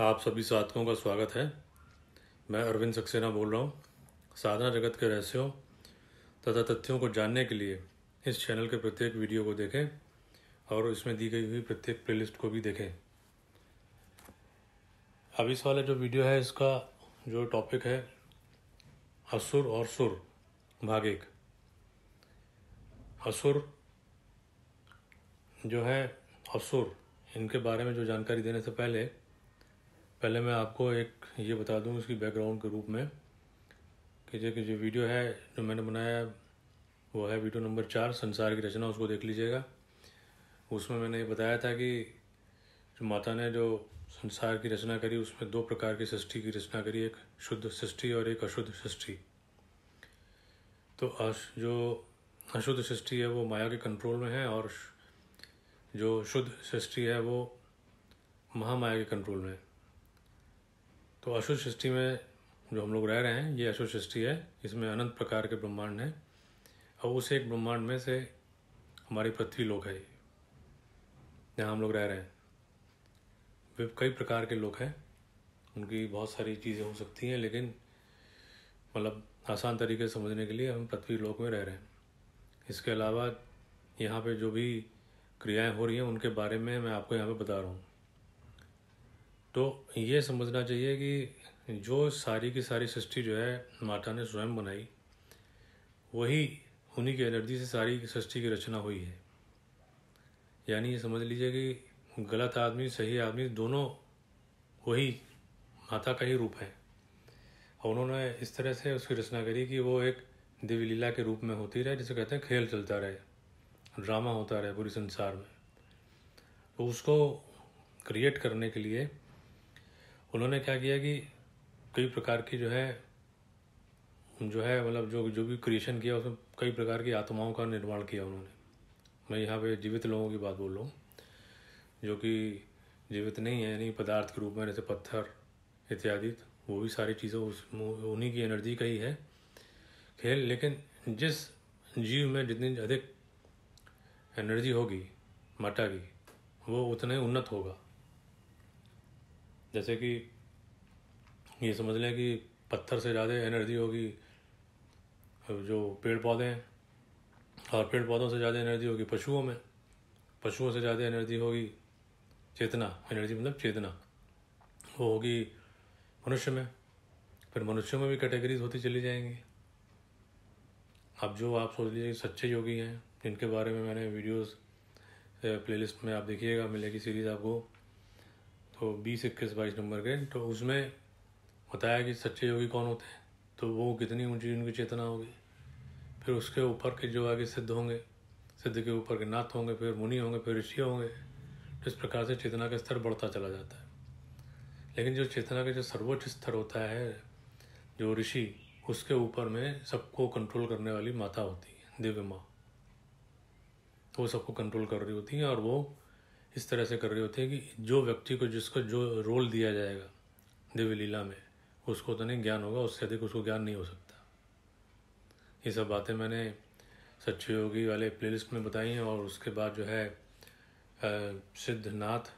आप सभी साधकों का स्वागत है मैं अरविंद सक्सेना बोल रहा हूँ साधना जगत के रहस्यों तथा तथ्यों को जानने के लिए इस चैनल के प्रत्येक वीडियो को देखें और इसमें दी गई हुई प्रत्येक प्लेलिस्ट को भी देखें अब इस वाला जो वीडियो है इसका जो टॉपिक है असुर और सुर भाग एक असुर जो है असुर इनके बारे में जो जानकारी देने से पहले पहले मैं आपको एक ये बता दूं इसकी बैकग्राउंड के रूप में कि जो कि जो वीडियो है जो मैंने बनाया है वो है वीडियो नंबर चार संसार की रचना उसको देख लीजिएगा उसमें मैंने ये बताया था कि जो माता ने जो संसार की रचना करी उसमें दो प्रकार की सृष्टि की रचना करी एक शुद्ध सृष्टि और एक अशुद्ध सृष्टि तो अश जो अशुद्ध सृष्टि है वो माया के कंट्रोल में है और जो शुद्ध सृष्टि है वो महामाया के कंट्रोल में है तो अशु सृष्टि में जो हम लोग रह रहे हैं ये अशु सृष्टि है इसमें अनंत प्रकार के ब्रह्मांड हैं और उस एक ब्रह्मांड में से हमारी पृथ्वी लोक है जहाँ हम लोग रह रहे हैं वे कई प्रकार के लोग हैं उनकी बहुत सारी चीज़ें हो सकती हैं लेकिन मतलब आसान तरीके से समझने के लिए हम पृथ्वी लोक में रह रहे हैं इसके अलावा यहाँ पे जो भी क्रियाएं हो रही हैं उनके बारे में मैं आपको यहाँ पे बता रहा हूँ तो ये समझना चाहिए कि जो सारी की सारी सृष्टि जो है माता ने स्वयं बनाई वही उन्हीं की एनर्जी से सारी सृष्टि की रचना हुई है यानी ये समझ लीजिए कि गलत आदमी सही आदमी दोनों वही माता का ही रूप है और उन्होंने इस तरह से उसकी रचना करी कि वो एक देवी लीला के रूप में होती रहे जिसे कहते हैं खेल चलता रहे ड्रामा होता रहे पूरे संसार में तो उसको क्रिएट करने के लिए उन्होंने क्या किया कि कई प्रकार की जो है जो है मतलब जो जो भी क्रिएशन किया उसमें कई प्रकार की आत्माओं का निर्माण किया उन्होंने मैं यहाँ पे जीवित लोगों की बात बोल रहा हूँ जो कि जीवित नहीं है यानी पदार्थ के रूप में जैसे पत्थर इत्यादि वो भी सारी चीज़ें उस उन्हीं की एनर्जी का ही है खेल लेकिन जिस जीव में जितनी अधिक एनर्जी होगी माता की वो उतने उन्नत होगा जैसे कि ये समझ लें कि पत्थर से ज़्यादा एनर्जी होगी जो पेड़ पौधे हैं और पेड़ पौधों से ज़्यादा एनर्जी होगी पशुओं में पशुओं से ज़्यादा एनर्जी होगी चेतना एनर्जी मतलब चेतना वो होगी मनुष्य में फिर मनुष्यों में भी कैटेगरीज होती चली जाएंगी अब जो आप सोच लीजिए सच्चे योगी हैं जिनके बारे में मैंने वीडियोस प्लेलिस्ट में आप देखिएगा मिलेगी सीरीज़ आपको तो बीस इक्कीस बाईस नंबर के तो उसमें बताया कि सच्चे योगी कौन होते हैं तो वो कितनी ऊंची उनकी चेतना होगी फिर उसके ऊपर के जो आगे सिद्ध होंगे सिद्ध के ऊपर के नाथ होंगे फिर मुनि होंगे फिर ऋषि होंगे तो इस प्रकार से चेतना का स्तर बढ़ता चला जाता है लेकिन जो चेतना का जो सर्वोच्च स्तर होता है जो ऋषि उसके ऊपर में सबको कंट्रोल करने वाली माता होती है दिव्य माँ वो सबको कंट्रोल कर रही होती हैं और वो इस तरह से कर रहे होते हैं कि जो व्यक्ति को जिसको जो रोल दिया जाएगा देवी लीला में उसको तो नहीं ज्ञान होगा उससे अधिक उसको ज्ञान नहीं हो सकता ये सब बातें मैंने सच्ची योगी वाले प्लेलिस्ट में बताई हैं और उसके बाद जो है सिद्धनाथ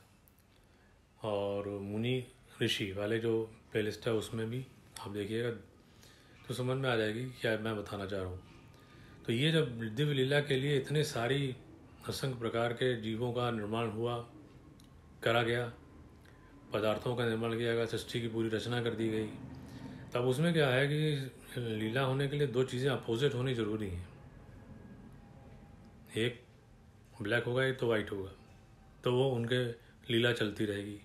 और मुनि ऋषि वाले जो प्लेलिस्ट है उसमें भी आप देखिएगा तो समझ में आ जाएगी क्या मैं बताना चाह रहा हूँ तो ये जब दिव्य लीला के लिए इतने सारी असंख्य प्रकार के जीवों का निर्माण हुआ करा गया पदार्थों का निर्माण किया गया सृष्टि की पूरी रचना कर दी गई तब उसमें क्या है कि लीला होने के लिए दो चीज़ें अपोजिट होनी ज़रूरी हैं एक ब्लैक होगा एक तो वाइट होगा तो वो उनके लीला चलती रहेगी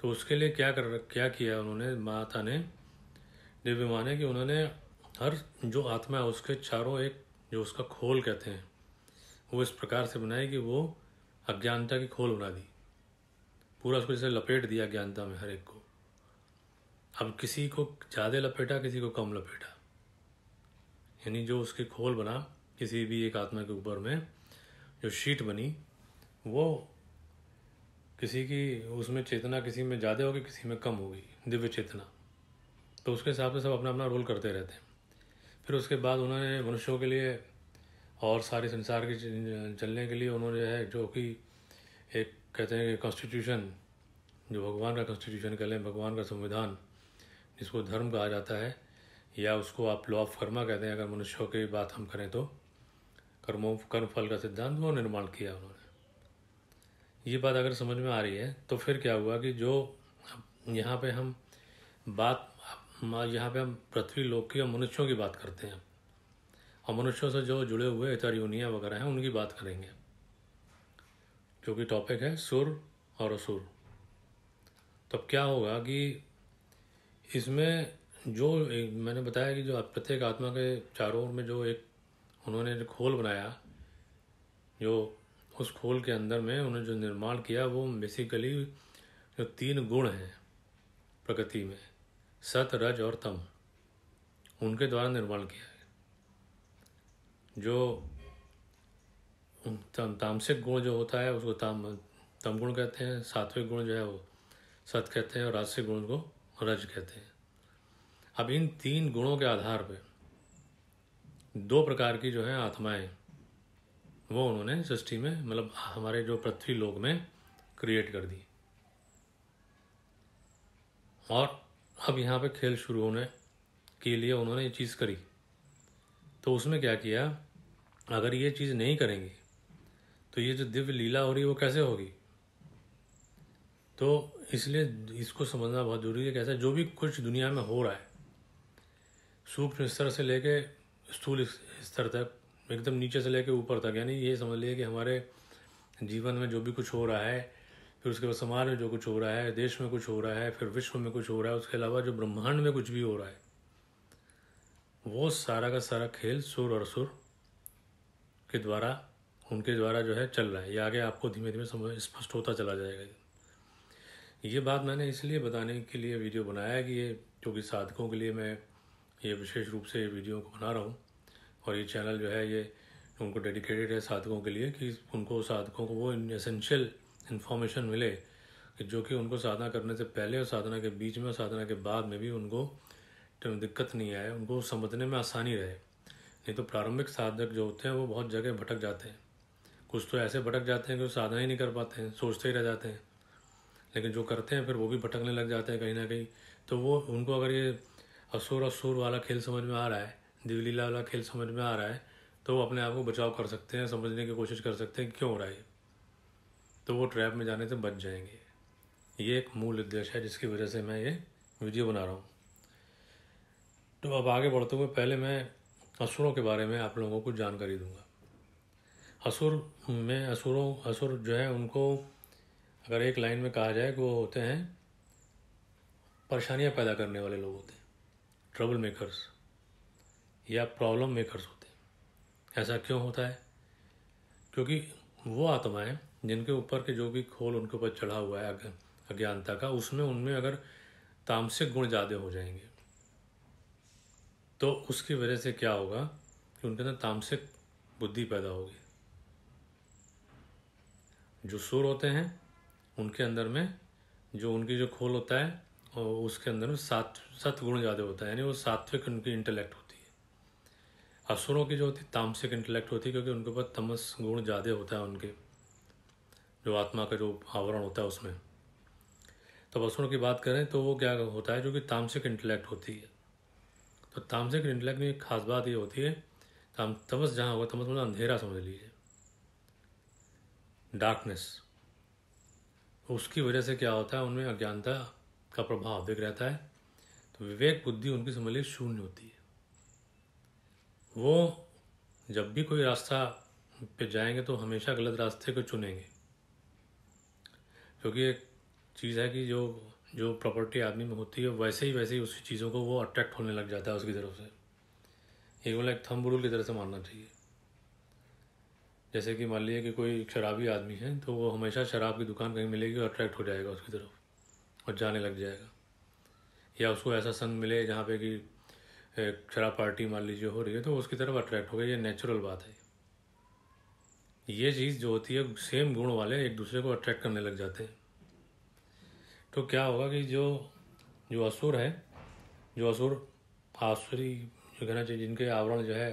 तो उसके लिए क्या कर क्या किया उन्होंने माता ने दिव्य माने कि उन्होंने हर जो आत्मा है उसके चारों एक जो उसका खोल कहते हैं वो इस प्रकार से बनाई कि वो अज्ञानता की खोल बना दी पूरा उसको जैसे लपेट दिया अज्ञानता में हर एक को अब किसी को ज़्यादा लपेटा किसी को कम लपेटा यानी जो उसकी खोल बना किसी भी एक आत्मा के ऊपर में जो शीट बनी वो किसी की उसमें चेतना किसी में ज़्यादा होगी किसी में कम होगी दिव्य चेतना तो उसके हिसाब से सब अपना अपना रोल करते रहते हैं फिर उसके बाद उन्होंने मनुष्यों के लिए और सारे संसार के चलने के लिए उन्होंने जो है जो कि एक कहते हैं कि कॉन्स्टिट्यूशन जो भगवान का कॉन्स्टिट्यूशन कह लें भगवान का संविधान जिसको धर्म कहा जाता है या उसको आप लॉ ऑफ कर्मा कहते हैं अगर मनुष्यों की बात हम करें तो कर्मों कर्म फल का सिद्धांत वो निर्माण किया उन्होंने ये बात अगर समझ में आ रही है तो फिर क्या हुआ कि जो यहाँ पे हम बात यहाँ पे हम पृथ्वी लोक की और मनुष्यों की बात करते हैं और मनुष्यों से जो जुड़े हुए यूनिया वगैरह हैं उनकी बात करेंगे जो कि टॉपिक है सुर और असुर तब क्या होगा कि इसमें जो मैंने बताया कि जो प्रत्येक आत्मा के चारों ओर में जो एक उन्होंने जो खोल बनाया जो उस खोल के अंदर में उन्होंने जो निर्माण किया वो बेसिकली जो तीन गुण हैं प्रकृति में सत रज और तम उनके द्वारा निर्माण किया है जो तामसिक गुण जो होता है उसको ताम तम गुण कहते हैं सात्विक गुण जो है वो सत कहते हैं और राजसिक गुण को रज कहते हैं अब इन तीन गुणों के आधार पर दो प्रकार की जो है आत्माएं वो उन्होंने सृष्टि में मतलब हमारे जो पृथ्वी लोक में क्रिएट कर दी और अब यहाँ पे खेल शुरू होने के लिए उन्होंने ये चीज़ करी तो उसमें क्या किया अगर ये चीज़ नहीं करेंगे तो ये जो दिव्य लीला हो रही है वो कैसे होगी तो इसलिए इसको समझना बहुत जरूरी है कैसे जो भी कुछ दुनिया में हो रहा है सूक्ष्म स्तर से लेके स्थूल स्तर तक एकदम नीचे से लेके ऊपर तक यानी ये समझ लिए कि हमारे जीवन में जो भी कुछ हो रहा है फिर उसके बाद समाज में जो कुछ हो रहा है देश में कुछ हो रहा है फिर विश्व में कुछ हो रहा है उसके अलावा जो ब्रह्मांड में कुछ भी हो रहा है वो सारा का सारा खेल सुर और सुर के द्वारा उनके द्वारा जो है चल रहा है ये आगे आपको धीमे धीमे समझ स्पष्ट होता चला जाएगा ये बात मैंने इसलिए बताने के लिए वीडियो बनाया है कि ये क्योंकि साधकों के लिए मैं ये विशेष रूप से वीडियो को बना रहा हूँ और ये चैनल जो है ये उनको डेडिकेटेड है साधकों के लिए कि उनको साधकों को वो एसेंशियल इन्फॉर्मेशन मिले कि जो कि उनको साधना करने से पहले और साधना के बीच में और साधना के बाद में भी उनको तो दिक्कत नहीं आए उनको समझने में आसानी रहे नहीं तो प्रारंभिक साधक जो होते हैं वो बहुत जगह भटक जाते हैं कुछ तो ऐसे भटक जाते हैं कि वो साधना ही नहीं कर पाते हैं सोचते ही रह जाते हैं लेकिन जो करते हैं फिर वो भी भटकने लग जाते हैं कहीं ना कहीं तो वो उनको अगर ये असुर असुर वाला खेल समझ में आ रहा है दिवलीला वाला खेल समझ में आ रहा है तो वो अपने आप को बचाव कर सकते हैं समझने की कोशिश कर सकते हैं क्यों हो रहा है तो वो ट्रैप में जाने से बच जाएंगे ये एक मूल उद्देश्य है जिसकी वजह से मैं ये वीडियो बना रहा हूँ तो अब आगे बढ़ते हुए पहले मैं असुरों के बारे में आप लोगों को जानकारी दूंगा असुर में असुरों असुर जो है उनको अगर एक लाइन में कहा जाए कि वो होते हैं परेशानियां पैदा करने वाले लोग होते हैं ट्रबल मेकर्स या प्रॉब्लम मेकर्स होते हैं ऐसा क्यों होता है क्योंकि वो आत्माएं जिनके ऊपर के जो भी खोल उनके ऊपर चढ़ा हुआ है अज्ञानता का उसमें उनमें अगर तामसिक गुण ज़्यादा हो जाएंगे तो उसकी वजह से क्या होगा कि उनके अंदर तामसिक बुद्धि पैदा होगी जो सुर होते हैं उनके अंदर में जो उनकी जो खोल होता है और उसके अंदर में सात सत गुण ज़्यादा होता है यानी वो सात्विक उनकी इंटेलेक्ट होती है असुरों की जो होती है तामसिक इंटेलेक्ट होती है क्योंकि उनके पास तमस गुण ज़्यादा होता है उनके जो आत्मा का जो आवरण होता है उसमें तो असुरों की बात करें तो वो क्या होता है जो कि तामसिक इंटेलेक्ट होती है तो तामसिक और इंटेलेक्ट में एक खास बात ये होती है हम तमस जहाँ होगा तमस मतलब अंधेरा समझ लीजिए डार्कनेस उसकी वजह से क्या होता है उनमें अज्ञानता का प्रभाव अधिक रहता है तो विवेक बुद्धि उनकी समझ लीजिए शून्य होती है वो जब भी कोई रास्ता पे जाएंगे तो हमेशा गलत रास्ते को चुनेंगे क्योंकि एक चीज़ है कि जो जो प्रॉपर्टी आदमी में होती है वैसे ही वैसे ही उसी चीज़ों को वो अट्रैक्ट होने लग जाता है उसकी तरफ से ये बोला एक थम रूल की तरह से मानना चाहिए जैसे कि मान लीजिए कि कोई शराबी आदमी है तो वो हमेशा शराब की दुकान कहीं मिलेगी और अट्रैक्ट हो जाएगा उसकी तरफ और जाने लग जाएगा या उसको ऐसा संग मिले जहाँ पे कि शराब पार्टी मान लीजिए हो रही है तो उसकी तरफ अट्रैक्ट हो गया ये नेचुरल बात है ये चीज़ जो होती है सेम गुण वाले एक दूसरे को अट्रैक्ट करने लग जाते हैं तो क्या होगा कि जो जो असुर है जो असुर आसुरी जो कहना चाहिए जिनके आवरण जो है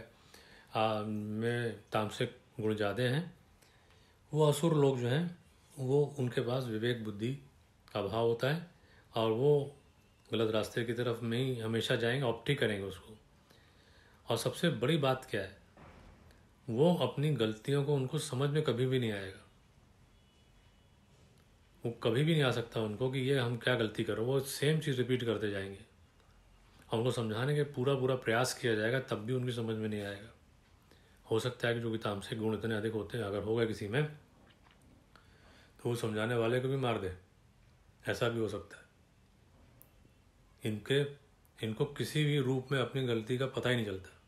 आ, में तामसिक गुण ज़्यादा हैं वो असुर लोग जो हैं वो उनके पास विवेक बुद्धि का अभाव होता है और वो गलत रास्ते की तरफ में ही हमेशा जाएंगे ऑप्टी करेंगे उसको और सबसे बड़ी बात क्या है वो अपनी गलतियों को उनको समझ में कभी भी नहीं आएगा वो कभी भी नहीं आ सकता उनको कि ये हम क्या गलती करो वो सेम चीज़ रिपीट करते जाएंगे और उनको समझाने के पूरा पूरा प्रयास किया जाएगा तब भी उनकी समझ में नहीं आएगा हो सकता है कि जो कि तामसिक गुण इतने अधिक होते हैं अगर होगा किसी में तो वो समझाने वाले को भी मार दे ऐसा भी हो सकता है इनके इनको किसी भी रूप में अपनी गलती का पता ही नहीं चलता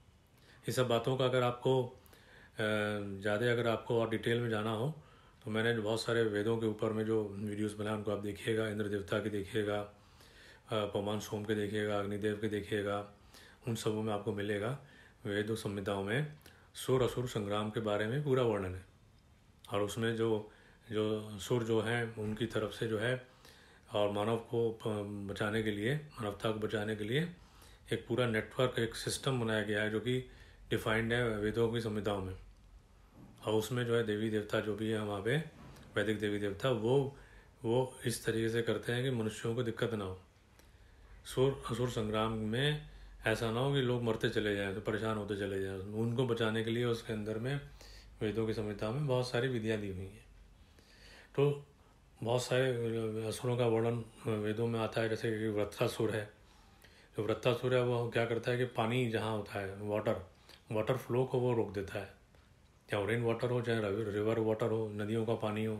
ये सब बातों का अगर आपको ज़्यादा अगर आपको और डिटेल में जाना हो तो मैंने जो बहुत सारे वेदों के ऊपर में जो वीडियोस बनाए उनको आप देखिएगा इंद्र देवता के देखिएगा पवमान सोम के देखिएगा अग्निदेव के देखिएगा उन सबों में आपको मिलेगा वेद संहिताओं में सुर असुर संग्राम के बारे में पूरा वर्णन है और उसमें जो जो सुर जो हैं उनकी तरफ से जो है और मानव को बचाने के लिए मानवता को बचाने के लिए एक पूरा नेटवर्क एक सिस्टम बनाया गया है जो कि डिफाइंड है वेदों की संहिताओं में और उसमें जो है देवी देवता जो भी है वहाँ पे वैदिक देवी देवता वो वो इस तरीके से करते हैं कि मनुष्यों को दिक्कत ना हो सुर असुर संग्राम में ऐसा ना हो कि लोग मरते चले जाएँ तो परेशान होते चले जाएँ उनको बचाने के लिए उसके अंदर में वेदों की संहिता में बहुत सारी विधियाँ दी हुई हैं तो बहुत सारे असुरों का वर्णन वेदों में आता है जैसे कि व्रतासुर है जो व्रतासुर है वो क्या करता है कि पानी जहाँ होता है वाटर वाटर फ्लो को वो रोक देता है चाहे वो रेन वाटर हो चाहे रिवर वाटर हो नदियों का पानी हो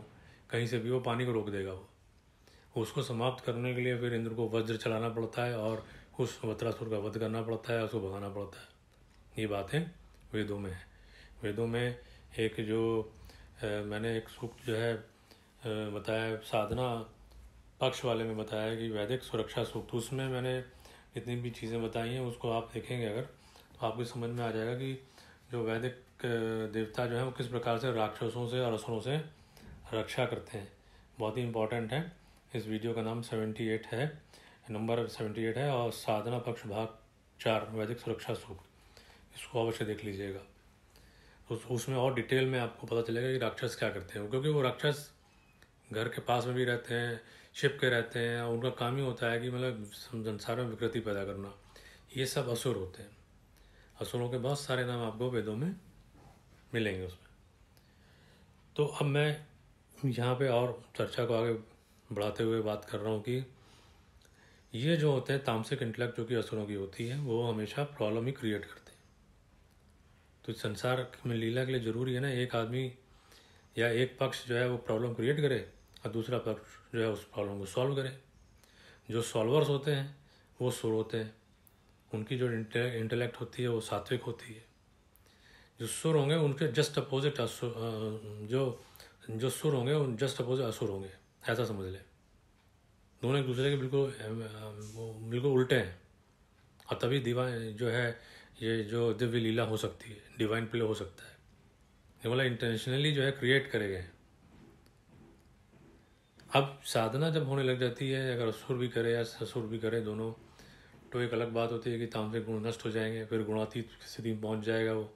कहीं से भी वो पानी को रोक देगा वो उसको समाप्त करने के लिए फिर इंद्र को वज्र चलाना पड़ता है और उस वत्रासुर का वध करना पड़ता है उसको भगाना पड़ता है ये बातें वेदों में है वेदों में एक जो ए, मैंने एक सूक्त जो है ए, बताया साधना पक्ष वाले में बताया कि वैदिक सुरक्षा सूक्त उसमें मैंने जितनी भी चीज़ें बताई हैं उसको आप देखेंगे अगर तो आपको समझ में आ जाएगा कि जो वैदिक देवता जो है वो किस प्रकार से राक्षसों से और असुरों से रक्षा करते हैं बहुत ही इंपॉर्टेंट है इस वीडियो का नाम सेवेंटी एट है नंबर सेवेंटी एट है और साधना पक्ष भाग चार वैदिक सुरक्षा सूत्र इसको अवश्य देख लीजिएगा उस उसमें और डिटेल में आपको पता चलेगा कि राक्षस क्या करते हैं क्योंकि वो राक्षस घर के पास में भी रहते हैं छिप के रहते हैं और उनका काम ही होता है कि मतलब संसार में विकृति पैदा करना ये सब असुर होते हैं असुरों के बहुत सारे नाम आपको वेदों में मिलेंगे उसमें तो अब मैं यहाँ पे और चर्चा को आगे बढ़ाते हुए बात कर रहा हूँ कि ये जो होते हैं तामसिक इंटलेक्ट जो कि असुरों की होती है वो हमेशा प्रॉब्लम ही क्रिएट करते हैं तो संसार में लीला के लिए ज़रूरी है ना एक आदमी या एक पक्ष जो है वो प्रॉब्लम क्रिएट करे और दूसरा पक्ष जो है उस प्रॉब्लम को सॉल्व करे जो सॉल्वर्स होते हैं वो सुर होते हैं उनकी जो इंटेलेक्ट होती है वो सात्विक होती है जो सुर होंगे उनके जस्ट अपोजिट असुर जो जो सुर होंगे उन जस्ट अपोजिट असुर होंगे ऐसा समझ लें दोनों एक दूसरे के बिल्कुल बिल्कुल उल्टे हैं और तभी दिवा जो है ये जो दिव्य लीला हो सकती है डिवाइन प्ले हो सकता है ये बोला मतलब इंटेंशनली जो है क्रिएट करे गए अब साधना जब होने लग जाती है अगर असुर भी करे या ससुर भी करे दोनों तो एक अलग बात होती है कि तामसिक गुण नष्ट हो जाएंगे फिर गुणातीत स्थिति में पहुंच जाएगा वो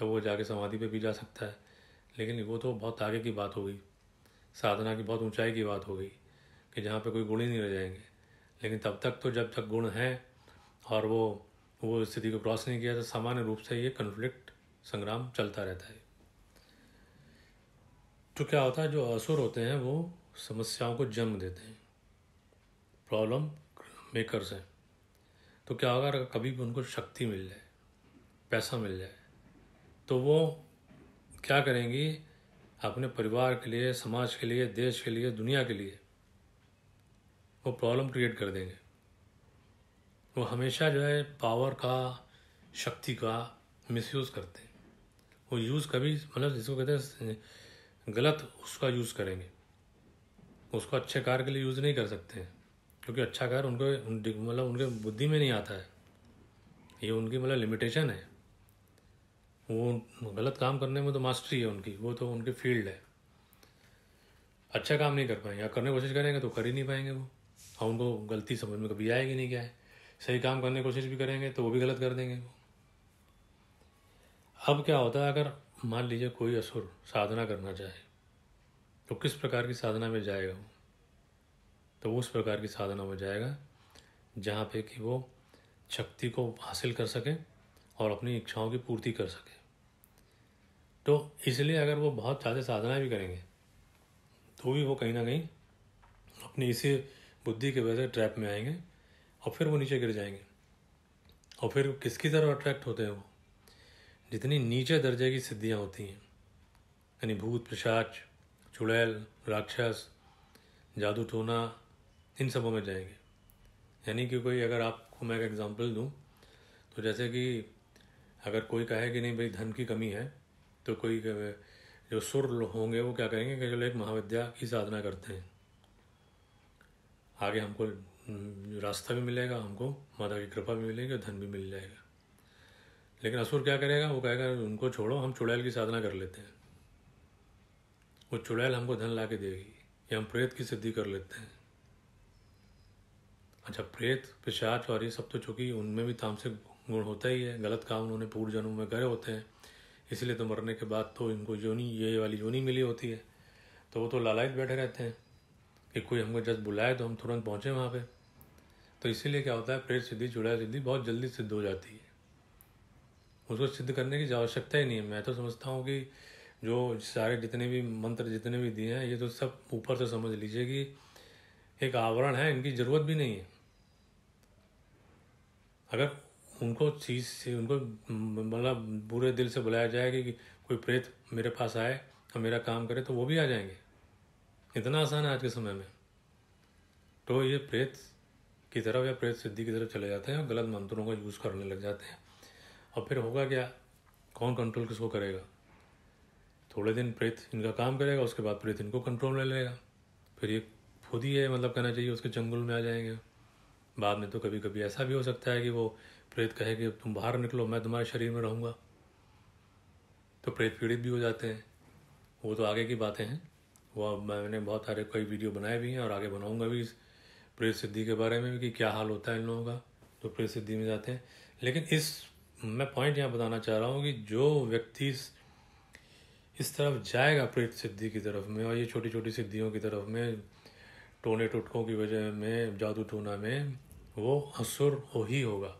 तब वो जाके समाधि पे भी जा सकता है लेकिन वो तो बहुत आगे की बात हो गई साधना की बहुत ऊंचाई की बात हो गई कि जहाँ पे कोई गुण ही नहीं रह जाएंगे लेकिन तब तक तो जब तक गुण हैं और वो वो स्थिति को क्रॉस नहीं किया तो सामान्य रूप से ये कन्फ्लिक्ट संग्राम चलता रहता है तो क्या होता है जो असुर होते हैं वो समस्याओं को जन्म देते हैं प्रॉब्लम मेकर्स हैं तो क्या होगा अगर कभी भी उनको शक्ति मिल जाए पैसा मिल जाए तो वो क्या करेंगी अपने परिवार के लिए समाज के लिए देश के लिए दुनिया के लिए वो प्रॉब्लम क्रिएट कर देंगे वो हमेशा जो है पावर का शक्ति का मिसयूज़ करते हैं वो यूज़ कभी मतलब जिसको कहते हैं गलत उसका यूज़ करेंगे उसको अच्छे कार्य के लिए यूज़ नहीं कर सकते हैं क्योंकि अच्छा कार्य उनको मतलब उनके बुद्धि में नहीं आता है ये उनकी मतलब लिमिटेशन है वो गलत काम करने में तो मास्टरी है उनकी वो तो उनके फील्ड है अच्छा काम नहीं कर पाएंगे या करने की कोशिश करेंगे तो कर ही नहीं पाएंगे वो और हाँ, उनको गलती समझ में कभी आएगी नहीं क्या है सही काम करने की कोशिश भी करेंगे तो वो भी गलत कर देंगे वो अब क्या होता है अगर मान लीजिए कोई असुर साधना करना चाहे तो किस प्रकार की साधना में जाएगा वो तो उस प्रकार की साधना में जाएगा जहाँ पे कि वो शक्ति को हासिल कर सके और अपनी इच्छाओं की पूर्ति कर सके तो इसलिए अगर वो बहुत ज़्यादा साधना भी करेंगे तो भी वो कहीं ना कहीं अपनी इसी बुद्धि की वजह से ट्रैप में आएंगे और फिर वो नीचे गिर जाएंगे और फिर किसकी तरफ अट्रैक्ट होते हैं वो जितनी नीचे दर्जे की सिद्धियाँ होती हैं यानी भूत पिशाच चुड़ैल राक्षस जादू टोना इन सबों में जाएंगे यानी कि कोई अगर आपको मैं एक एग्ज़ाम्पल दूँ तो जैसे कि अगर कोई कहे कि नहीं भाई धन की कमी है तो कोई जो सुर होंगे वो क्या कहेंगे कि चलो एक महाविद्या की साधना करते हैं आगे हमको हम्म, रास्ता भी मिलेगा हमको माता की कृपा भी मिलेगी और धन भी मिल जाएगा लेकिन असुर क्या करेगा वो कहेगा उनको छोड़ो हम चुड़ैल की साधना कर लेते हैं वो चुड़ैल हमको धन ला के देगी या हम प्रेत की सिद्धि कर लेते हैं अच्छा प्रेत पिशाच और ये सब तो चूंकि उनमें भी तामसिक गुण होता ही है गलत काम उन्होंने पूर्व जन्म में करे होते हैं इसलिए तो मरने के बाद तो इनको जोनी ये वाली जोनी मिली होती है तो वो तो लालायत बैठे रहते हैं कि कोई हमको जस्ट बुलाए तो हम तुरंत पहुँचें वहाँ पर तो इसीलिए क्या होता है प्रेत सिद्धि जुड़ा सिद्धि बहुत जल्दी सिद्ध हो जाती है उसको सिद्ध करने की आवश्यकता ही नहीं है मैं तो समझता हूँ कि जो सारे जितने भी मंत्र जितने भी दिए हैं ये तो सब ऊपर से समझ लीजिए कि एक आवरण है इनकी ज़रूरत भी नहीं है अगर उनको चीज से उनको मतलब बुरे दिल से बुलाया जाएगा कि कोई प्रेत मेरे पास आए और मेरा काम करे तो वो भी आ जाएंगे इतना आसान है आज के समय में तो ये प्रेत की तरफ या प्रेत सिद्धि की तरफ चले जाते हैं और गलत मंत्रों का यूज़ करने लग जाते हैं और फिर होगा क्या कौन कंट्रोल किसको करेगा थोड़े दिन प्रेत इनका काम करेगा उसके बाद प्रेत इनको कंट्रोल में ले लेगा फिर ये खुद ही है मतलब कहना चाहिए उसके जंगल में आ जाएंगे बाद में तो कभी कभी ऐसा भी हो सकता है कि वो प्रेत कहे कि तुम बाहर निकलो मैं तुम्हारे शरीर में रहूँगा तो प्रेत पीड़ित भी हो जाते हैं वो तो आगे की बातें हैं वो मैंने बहुत सारे कई वीडियो बनाए भी हैं और आगे बनाऊँगा भी इस प्रेत सिद्धि के बारे में भी कि क्या हाल होता है इन लोगों का तो प्रेत सिद्धि में जाते हैं लेकिन इस मैं पॉइंट यहाँ बताना चाह रहा हूँ कि जो व्यक्ति इस तरफ जाएगा प्रेत सिद्धि की तरफ में और ये छोटी छोटी सिद्धियों की तरफ में टोने टोटकों की वजह में जादू टोना में वो असुर हो ही होगा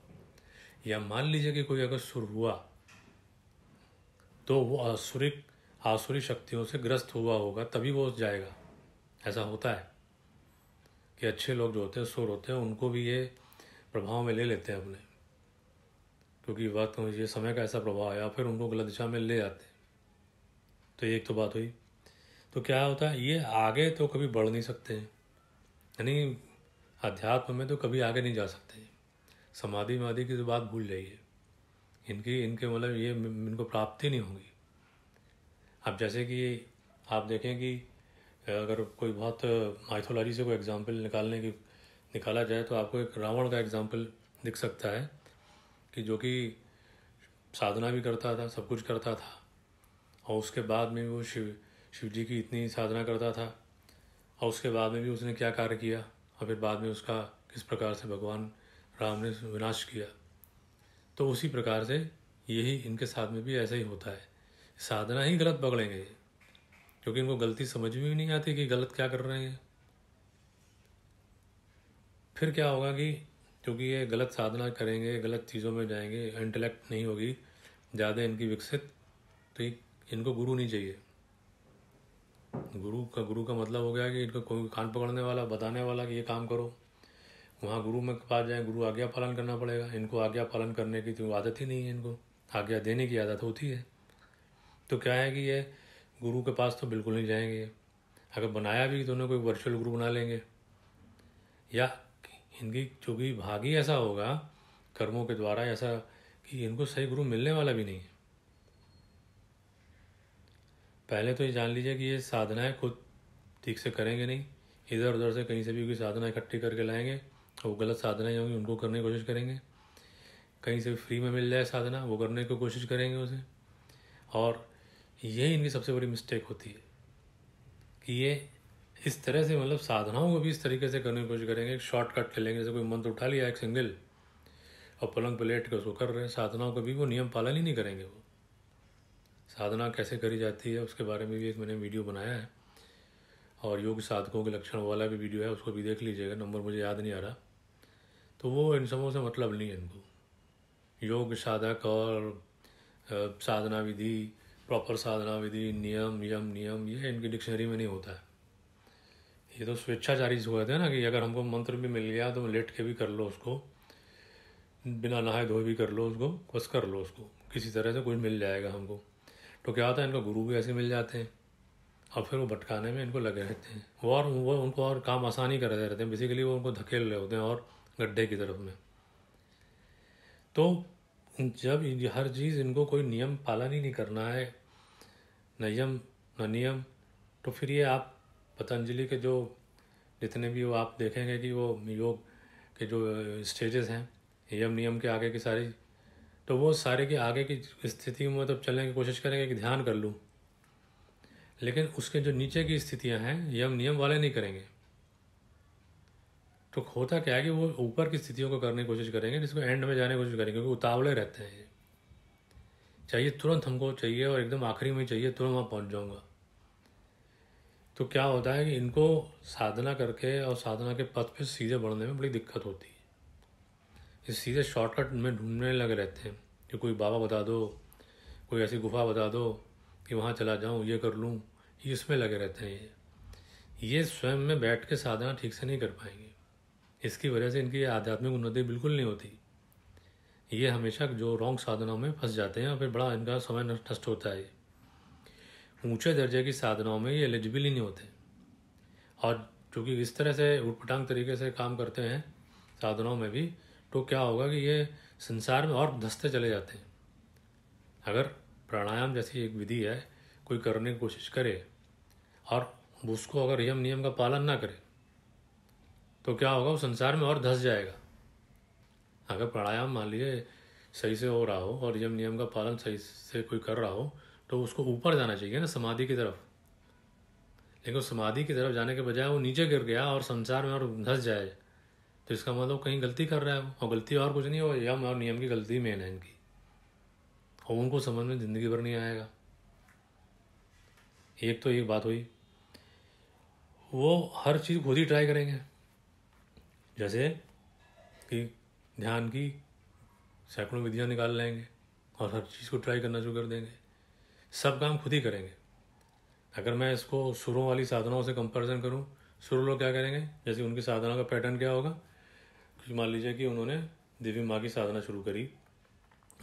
या मान लीजिए कि कोई अगर सुर हुआ तो वो आसुरिक आसुरी शक्तियों से ग्रस्त हुआ होगा तभी वो जाएगा ऐसा होता है कि अच्छे लोग जो होते हैं सुर होते हैं उनको भी ये प्रभाव में ले लेते हैं अपने क्योंकि वक्त ये समय का ऐसा प्रभाव आया फिर उनको गलत दिशा में ले जाते हैं तो एक तो बात हुई तो क्या होता है ये आगे तो कभी बढ़ नहीं सकते हैं यानी अध्यात्म में तो कभी आगे नहीं जा सकते समाधि वादी की तो बात भूल जाइए इनकी इनके मतलब ये इनको प्राप्ति नहीं होगी अब जैसे कि आप देखें कि अगर कोई बहुत माइथोलॉजी से कोई एग्ज़ाम्पल निकालने की निकाला जाए तो आपको एक रावण का एग्ज़ाम्पल दिख सकता है कि जो कि साधना भी करता था सब कुछ करता था और उसके बाद में वो शिव शिव जी की इतनी साधना करता था और उसके बाद में भी उसने क्या कार्य किया और फिर बाद में उसका किस प्रकार से भगवान राम ने विनाश किया तो उसी प्रकार से यही इनके साथ में भी ऐसा ही होता है साधना ही गलत पकड़ेंगे क्योंकि इनको गलती समझ में भी नहीं आती कि गलत क्या कर रहे हैं फिर क्या होगा कि क्योंकि ये गलत साधना करेंगे गलत चीज़ों में जाएंगे इंटेलेक्ट नहीं होगी ज़्यादा इनकी विकसित तो इनको गुरु नहीं चाहिए गुरु का गुरु का मतलब हो गया कि इनको कोई कान पकड़ने वाला बताने वाला कि ये काम करो वहाँ गुरु में पास जाएँ गुरु आज्ञा पालन करना पड़ेगा इनको आज्ञा पालन करने की तो आदत ही नहीं है इनको आज्ञा देने की आदत होती है तो क्या है कि ये गुरु के पास तो बिल्कुल नहीं जाएंगे अगर बनाया भी तो उन्हें कोई वर्चुअल गुरु बना लेंगे या इनकी चूँकि भागी ऐसा होगा कर्मों के द्वारा ऐसा कि इनको सही गुरु मिलने वाला भी नहीं है पहले तो ये जान लीजिए कि ये साधनाएं खुद ठीक से करेंगे नहीं इधर उधर से कहीं से भी कोई साधना इकट्ठी करके लाएंगे वो गलत साधनाएँ होंगी उनको करने की कोशिश करेंगे कहीं से फ्री में मिल जाए साधना वो करने की कोशिश करेंगे उसे और यही इनकी सबसे बड़ी मिस्टेक होती है कि ये इस तरह से मतलब साधनाओं को भी इस तरीके से करने की कोशिश करेंगे एक शॉर्टकट ले लेंगे जैसे कोई मंत्र उठा लिया एक सिंगल और पलंग पर लेट के उसको कर रहे हैं साधनाओं का भी वो नियम पालन ही नहीं करेंगे वो साधना कैसे करी जाती है उसके बारे में भी एक मैंने वीडियो बनाया है और योग साधकों के लक्षण वाला भी वीडियो है उसको भी देख लीजिएगा नंबर मुझे याद नहीं आ रहा तो वो इन सबों से मतलब नहीं है इनको योग साधक और साधना विधि प्रॉपर साधना विधि नियम यम नियम ये इनकी डिक्शनरी में नहीं होता है ये तो स्वेच्छाचारी हुए थे ना कि अगर हमको मंत्र भी मिल गया तो लेट के भी कर लो उसको बिना नहाए धोए भी कर लो उसको बस कर लो उसको किसी तरह से कुछ मिल जाएगा हमको तो क्या होता है इनका गुरु भी ऐसे मिल जाते हैं और फिर वो भटकाने में इनको लगे रहते हैं वो और वो उनको और काम आसानी कर रहे रहते हैं बेसिकली वो उनको धकेल रहे होते हैं और गड्ढे की तरफ में तो जब हर चीज़ इनको कोई नियम पालन ही नहीं करना है नियम न नियम तो फिर ये आप पतंजलि के जो जितने भी वो आप देखेंगे कि वो योग के जो स्टेजेस हैं यम नियम के आगे की सारी तो वो सारे के आगे की स्थिति में मतलब चलने की कोशिश करेंगे कि ध्यान कर लूँ लेकिन उसके जो नीचे की स्थितियाँ हैं यम नियम वाले नहीं करेंगे तो होता क्या है कि वो ऊपर की स्थितियों को करने की कोशिश करेंगे जिसको एंड में जाने की कोशिश करेंगे क्योंकि उतावले रहते हैं चाहिए तुरंत हमको चाहिए और एकदम आखिरी में चाहिए तुरंत वहाँ पहुँच जाऊँगा तो क्या होता है कि इनको साधना करके और साधना के पथ पे सीधे बढ़ने में बड़ी दिक्कत होती है ये सीधे शॉर्टकट में ढूंढने लगे रहते हैं कि कोई बाबा बता दो कोई ऐसी गुफा बता दो कि वहाँ चला जाऊँ ये कर लूँ इसमें लगे रहते हैं ये ये स्वयं में बैठ के साधना ठीक से नहीं कर पाएंगे इसकी वजह से इनकी आध्यात्मिक उन्नति बिल्कुल नहीं होती ये हमेशा जो रॉन्ग साधनाओं में फंस जाते हैं और फिर बड़ा इनका समय नष्ट होता है ऊंचे दर्जे की साधनाओं में ये एलिजिबल ही नहीं होते और चूँकि इस तरह से उटपटांग तरीके से काम करते हैं साधनाओं में भी तो क्या होगा कि ये संसार में और धस्ते चले जाते हैं अगर प्राणायाम जैसी एक विधि है कोई करने की कोशिश करे और उसको अगर यम नियम का पालन ना करे तो क्या होगा वो संसार में और धस जाएगा अगर प्राणायाम मान लीजिए सही से हो रहा हो और यम नियम का पालन सही से कोई कर रहा हो तो उसको ऊपर जाना चाहिए ना समाधि की तरफ लेकिन समाधि की तरफ जाने के बजाय वो नीचे गिर गया और संसार में और धस जाए तो इसका मतलब कहीं गलती कर रहा है और गलती और कुछ नहीं हो यम और नियम की गलती मेन है इनकी और उनको समझ में ज़िंदगी भर नहीं आएगा एक तो एक बात हुई वो हर चीज़ खुद ही ट्राई करेंगे जैसे कि ध्यान की सैकड़ों विधियाँ निकाल लेंगे और हर चीज़ को ट्राई करना शुरू कर देंगे सब काम खुद ही करेंगे अगर मैं इसको सुरों वाली साधनाओं से कंपेरिजन करूं सुर लोग क्या करेंगे जैसे उनकी साधना का पैटर्न क्या होगा कुछ मान लीजिए कि उन्होंने देवी माँ की साधना शुरू करी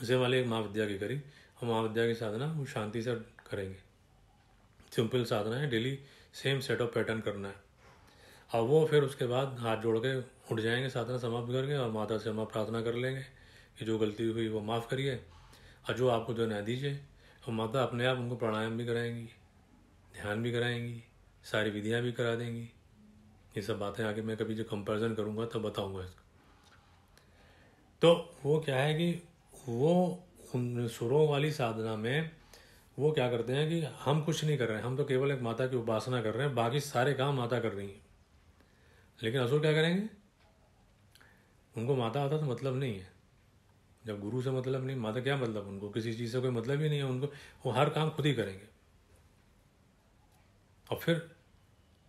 उसे वाले एक महाविद्या की करी और महाविद्या की साधना वो शांति से करेंगे सिंपल साधना है daily same set of pattern करना है अब वो फिर उसके बाद हाथ जोड़ के उठ जाएंगे साधना समाप्त करके और माता से हम प्रार्थना कर लेंगे कि जो गलती हुई वो माफ़ करिए और जो आपको जो न्याय दीजिए और माता अपने आप उनको प्राणायाम भी कराएंगी ध्यान भी कराएंगी सारी विधियाँ भी करा देंगी ये सब बातें आगे मैं कभी जो कंपेरिजन करूँगा तब तो बताऊँगा इसको तो वो क्या है कि वो उन सुरों वाली साधना में वो क्या करते हैं कि हम कुछ नहीं कर रहे हैं हम तो केवल एक माता की उपासना कर रहे हैं बाकी सारे काम माता कर रही हैं लेकिन असुर क्या करेंगे उनको माता आता तो मतलब नहीं है जब गुरु से मतलब नहीं माता क्या मतलब उनको किसी चीज़ से कोई मतलब ही नहीं है उनको वो हर काम खुद ही करेंगे और फिर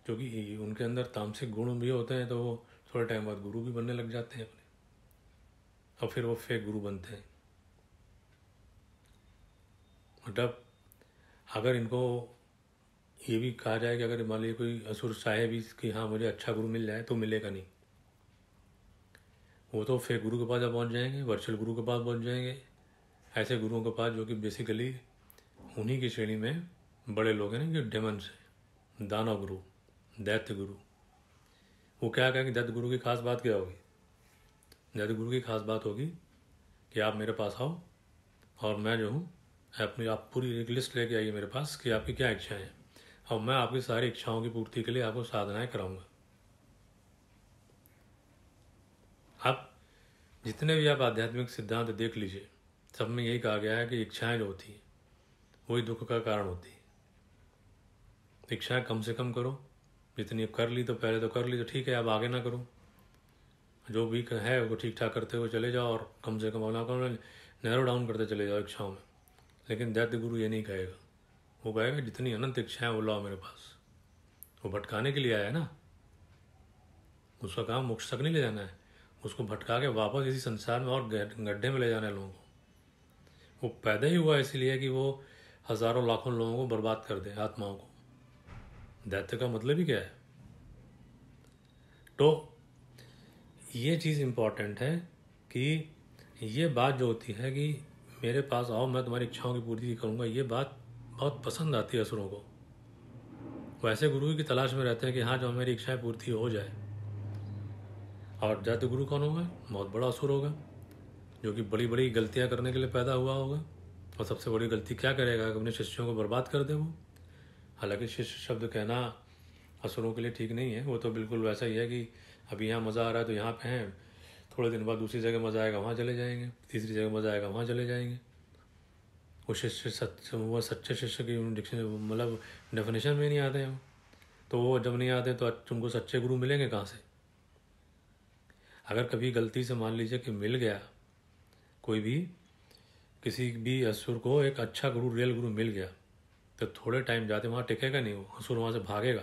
क्योंकि उनके अंदर तामसिक गुण भी होते हैं तो वो थोड़े टाइम बाद गुरु भी बनने लग जाते हैं अपने और फिर वो फेक गुरु बनते हैं मतलब अगर इनको ये भी कहा जाए कि अगर मान लीजिए कोई असुर साहेब भी कि हाँ मुझे अच्छा गुरु मिल जाए तो मिलेगा नहीं वो तो फेक गुरु के पास आप पहुँच जाएंगे वर्चुअल गुरु के पास पहुँच जाएंगे ऐसे गुरुओं के पास जो कि बेसिकली उन्हीं की श्रेणी में बड़े लोग हैं ना कि डेमंस दानव गुरु दैत्य गुरु वो क्या कहेंगे दैत्य गुरु की खास बात क्या होगी दैत्य गुरु की खास बात होगी कि आप मेरे पास आओ और मैं जो हूँ अपनी आप पूरी एक लिस्ट लेके आइए मेरे पास कि आपकी क्या इच्छाएं हैं और मैं आपकी सारी इच्छाओं की पूर्ति के लिए आपको साधनाएं कराऊंगा जितने भी आप आध्यात्मिक सिद्धांत देख लीजिए सब में यही कहा गया है कि इच्छाएं जो होती हैं वही दुख का कारण होती है इच्छाएं कम से कम करो जितनी कर ली तो पहले तो कर ली तो ठीक है आप आगे ना करो जो भी है वो ठीक ठाक करते हुए चले जाओ और कम से कम अपना करो नैरो डाउन करते चले जाओ इच्छाओं में लेकिन दैत्य गुरु ये नहीं कहेगा वो कहेगा जितनी अनंत इच्छाएं वो लाओ मेरे पास वो भटकाने के लिए आया है ना उसका काम मोक्ष तक नहीं ले जाना है उसको भटका के वापस इसी संसार में और गड्ढे में ले जाने लोगों को वो पैदा ही हुआ इसलिए कि वो हज़ारों लाखों लोगों को बर्बाद कर दे आत्माओं को दैत्य का मतलब ही क्या है तो ये चीज़ इम्पॉर्टेंट है कि ये बात जो होती है कि मेरे पास आओ मैं तुम्हारी इच्छाओं की पूर्ति करूँगा ये बात बहुत पसंद आती है असुरों को वैसे गुरु की तलाश में रहते हैं कि हाँ जो मेरी इच्छाएं पूर्ति हो जाए और गुरु कौन होगा बहुत बड़ा असुर होगा जो कि बड़ी बड़ी गलतियाँ करने के लिए पैदा हुआ होगा और सबसे बड़ी गलती क्या करेगा कि अपने शिष्यों को बर्बाद कर दे वो हालांकि शिष्य शब्द कहना असुरों के लिए ठीक नहीं है वो तो बिल्कुल वैसा ही है कि अभी यहाँ मज़ा आ रहा है तो यहाँ पे हैं थोड़े दिन बाद दूसरी जगह मज़ा आएगा वहाँ चले जाएंगे तीसरी जगह मज़ा आएगा वहाँ चले जाएंगे वो शिष्य सच वह सच्चे शिष्य की डिक्शन मतलब डेफिनेशन में नहीं आते हैं तो वो जब नहीं आते तो तुमको सच्चे गुरु मिलेंगे कहाँ से अगर कभी गलती से मान लीजिए कि मिल गया कोई भी किसी भी असुर को एक अच्छा गुरु रियल गुरु मिल गया तो थोड़े टाइम जाते वहाँ टिकेगा नहीं वो असुर वहाँ से भागेगा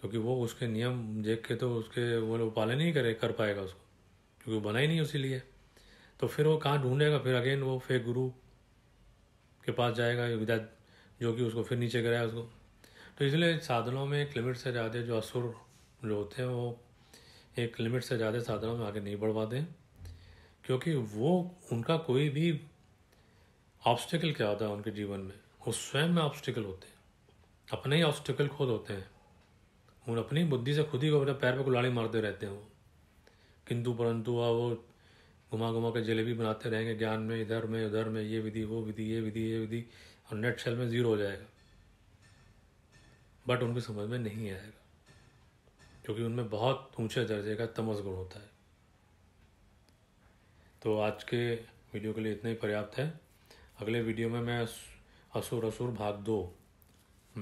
क्योंकि वो उसके नियम देख के तो उसके वो पालन ही करे कर पाएगा उसको क्योंकि वो बना ही नहीं उसी लिए तो फिर वो कहाँ ढूंढेगा फिर अगेन वो फेक गुरु के पास जाएगा विद्या जो कि उसको फिर नीचे गिराया उसको तो इसलिए साधनों में एक लिमिट से ज़्यादा जो असुर जो होते हैं वो एक लिमिट से ज़्यादा साधना में आगे नहीं बढ़वा दें क्योंकि वो उनका कोई भी ऑब्स्टिकल क्या होता है उनके जीवन में वो स्वयं में ऑब्स्टिकल होते हैं अपने ही ऑब्स्टिकल खुद होते हैं उन अपनी बुद्धि से खुद ही को अपने पैर पर कुलाड़ी मारते रहते हैं वो किंतु परंतु वो घुमा घुमा के जलेबी बनाते रहेंगे ज्ञान में इधर में उधर में ये विधि वो विधि ये विधि ये विधि और नेट सेल में ज़ीरो हो जाएगा बट उनकी समझ में नहीं आएगा क्योंकि उनमें बहुत ऊंचे दर्जे का तमस गुण होता है तो आज के वीडियो के लिए इतना ही पर्याप्त है अगले वीडियो में मैं असुर असुर भाग दो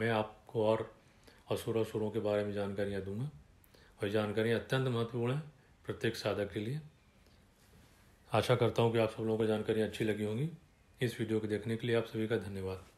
मैं आपको और असुर असुरों के बारे में जानकारियाँ दूंगा और जानकारियाँ अत्यंत महत्वपूर्ण है प्रत्येक साधक के लिए आशा करता हूँ कि आप सब लोगों को जानकारियाँ अच्छी लगी होंगी इस वीडियो को देखने के लिए आप सभी का धन्यवाद